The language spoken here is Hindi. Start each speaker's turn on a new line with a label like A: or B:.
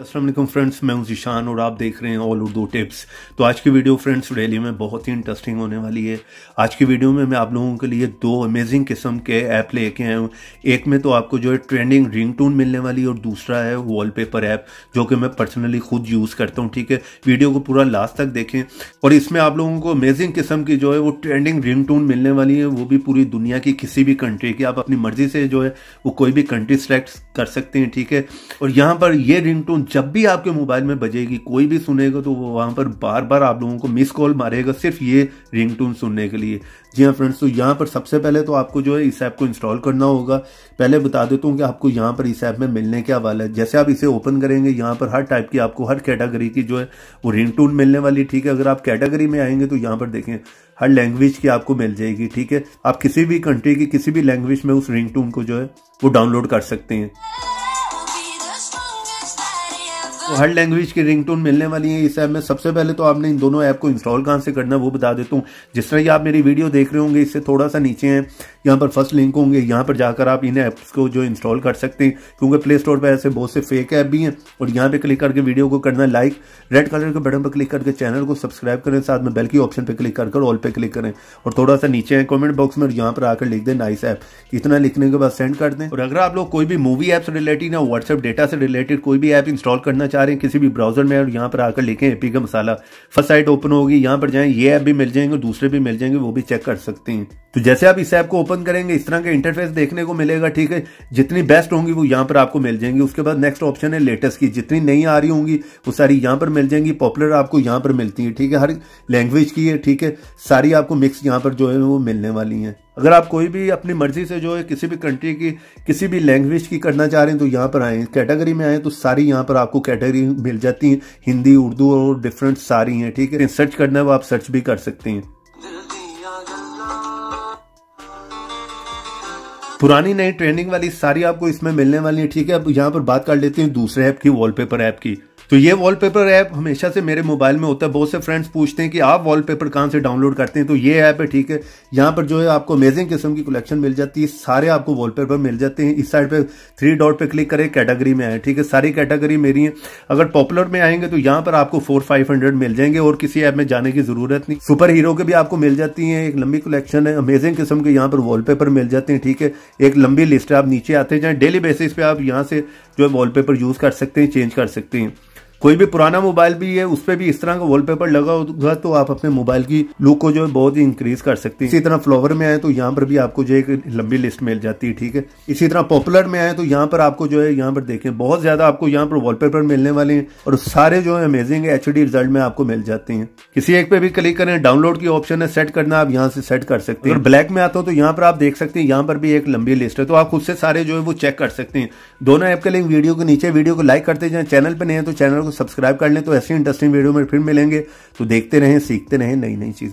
A: असलम फ्रेंड्स मैं हूं जीशान और आप देख रहे हैं ऑल उर्दू टिप्स तो आज की वीडियो फ्रेंड्स डेली में बहुत ही इंटरेस्टिंग होने वाली है आज की वीडियो में मैं आप लोगों के लिए दो अमेजिंग किस्म के ऐप लेके आया हूँ एक में तो आपको जो है ट्रेंडिंग रिंग टून मिलने वाली है और दूसरा है वॉलपेपर ऐप जो कि मैं पर्सनली खुद यूज़ करता हूँ ठीक है वीडियो को पूरा लास्ट तक देखें और इसमें आप लोगों को अमेजिंग किस्म की जो है वो ट्रेंडिंग रिंग टून मिलने वाली है वो भी पूरी दुनिया की किसी भी कंट्री की आप अपनी मर्जी से जो है वो कोई भी कंट्री सेलेक्ट कर सकते हैं ठीक है और यहाँ पर ये रिंगटोन जब भी आपके मोबाइल में बजेगी कोई भी सुनेगा तो वो वहाँ पर बार बार आप लोगों को मिस कॉल मारेगा सिर्फ ये रिंगटोन सुनने के लिए जी हाँ फ्रेंड्स तो यहाँ पर सबसे पहले तो आपको जो है इस ऐप को इंस्टॉल करना होगा पहले बता देता हूँ कि आपको यहाँ पर इस ऐप में मिलने क्या वाला है जैसे आप इसे ओपन करेंगे यहाँ पर हर टाइप की आपको हर कैटेगरी की जो है वो रिंगटोन मिलने वाली ठीक है अगर आप कैटेगरी में आएंगे तो यहाँ पर देखें हर लैंग्वेज की आपको मिल जाएगी ठीक है आप किसी भी कंट्री की किसी भी लैंग्वेज में उस रिंग को जो है वो डाउनलोड कर सकते हैं तो हर लैंग्वेज की रिंगटोन मिलने वाली है इस ऐप में सबसे पहले तो आपने इन दोनों ऐप को इंस्टॉल कहाँ से करना है वो बता देता हूँ जिस तरह की आप मेरी वीडियो देख रहे होंगे इससे थोड़ा सा नीचे हैं यहाँ पर फर्स्ट लिंक होंगे यहाँ पर जाकर आप इन ऐप्स को जो इंस्टॉल कर सकते हैं क्योंकि प्ले स्टोर पर ऐसे बहुत से फेक ऐप भी हैं और यहाँ पर क्लिक करके वीडियो को करना है लाइक रेड कलर के बटन पर क्लिक करके चैनल को सब्सक्राइब करें साथ में बेल की ऑप्शन पर क्लिक कर ऑल पर क्लिक करें और थोड़ा सा नीचे है कॉमेंट बॉक्स में यहाँ पर आकर लिख दें नाइस ऐप इतना लिखने के बाद सेंड कर दें और अगर आप लोग कोई भी मूवी ऐप से रिलेटेड या व्हाट्सएप डेटा से रिलेटेड कोई भी ऐप इंस्टॉल करना चाहते चाह रहे हैं किसी भी ब्राउजर में और यहाँ पर आकर लिखें एपी का मसाला फर्स्ट साइट ओपन होगी यहाँ पर जाएं ये ऐप भी मिल जाएंगे दूसरे भी मिल जाएंगे वो भी चेक कर सकते हैं तो जैसे आप इस ऐप को ओपन करेंगे इस तरह के इंटरफेस देखने को मिलेगा ठीक है जितनी बेस्ट होंगी वो यहाँ पर आपको मिल जाएंगी उसके बाद नेक्स्ट ऑप्शन है लेटेस्ट की जितनी नई आ रही होंगी वो सारी यहाँ पर मिल जाएंगी पॉपुलर आपको यहाँ पर मिलती है ठीक है हर लैंग्वेज की है ठीक है सारी आपको मिक्स यहाँ पर जो है वो मिलने वाली है अगर आप कोई भी अपनी मर्जी से जो है किसी भी कंट्री की किसी भी लैंग्वेज की करना चाह रहे हैं तो यहाँ पर आए कैटेगरी में आए तो सारी यहाँ पर आपको कैटेगरी मिल जाती है हिंदी उर्दू और डिफरेंट सारी हैं ठीक है सर्च करना है वो आप सर्च भी कर सकते हैं पुरानी नई ट्रेंडिंग वाली सारी आपको इसमें मिलने वाली है ठीक है अब यहाँ पर बात कर लेते हैं दूसरे ऐप की वॉलपेपर ऐप की तो ये वॉलपेपर ऐप हमेशा से मेरे मोबाइल में होता है बहुत से फ्रेंड्स पूछते हैं कि आप वॉलपेपर कहाँ से डाउनलोड करते हैं तो ये ऐप है ठीक है यहाँ पर जो है आपको अमेजिंग किस्म की कलेक्शन मिल जाती है सारे आपको वॉलपेपर मिल जाते हैं इस साइड पे थ्री डॉट पे क्लिक करें कैटेगरी में आए ठीक है सारी कैटेगरी मेरी है अगर पॉपुलर में आएंगे तो यहाँ पर आपको फोर फाइव हंड्रेड मिल जाएंगे और किसी ऐप में जाने की जरूरत नहीं सुपर हीरो के भी आपको मिल जाती है एक लंबी कलेक्शन है अमेजिंग किस्म के यहाँ पर वॉलपेपर मिल जाते हैं ठीक है एक लंबी लिस्ट है आप नीचे आते जाए डेली बेसिस पे आप यहाँ से जो है वॉलपेपर यूज कर सकते हैं चेंज कर सकते हैं कोई भी पुराना मोबाइल भी है उस पर भी इस तरह का वॉलपेपर लगा होगा तो आप अपने मोबाइल की लुक को जो है बहुत ही इंक्रीज कर सकते हैं इसी तरह फ्लोवर में आए तो यहाँ पर भी आपको जो एक लंबी लिस्ट मिल जाती है ठीक है इसी तरह पॉपुलर में आए तो यहाँ पर आपको जो है यहाँ पर देखें बहुत ज्यादा आपको यहाँ पर वॉलपेपर मिलने वाले हैं और सारे जो है अमेजिंग एच रिजल्ट में आपको मिल जाते हैं किसी एक पे भी क्लिक करें डाउनलोड की ऑप्शन है सेट करना आप यहाँ से सेट कर सकते हैं और ब्लैक में आता हूँ तो यहाँ पर आप देख सकते हैं यहाँ पर भी एक लंबी लिस्ट है तो आप खुद से सारे जो है वो चेक कर सकते हैं दोनों ऐप के लिंक वीडियो के नीचे वीडियो को लाइक करते जाए चैनल पर नहीं है तो चैनल को को सब्सक्राइब कर लें तो ऐसी इंटरेस्टिंग वीडियो में फिर मिलेंगे तो देखते रहें सीखते रहें नई नई चीज़ें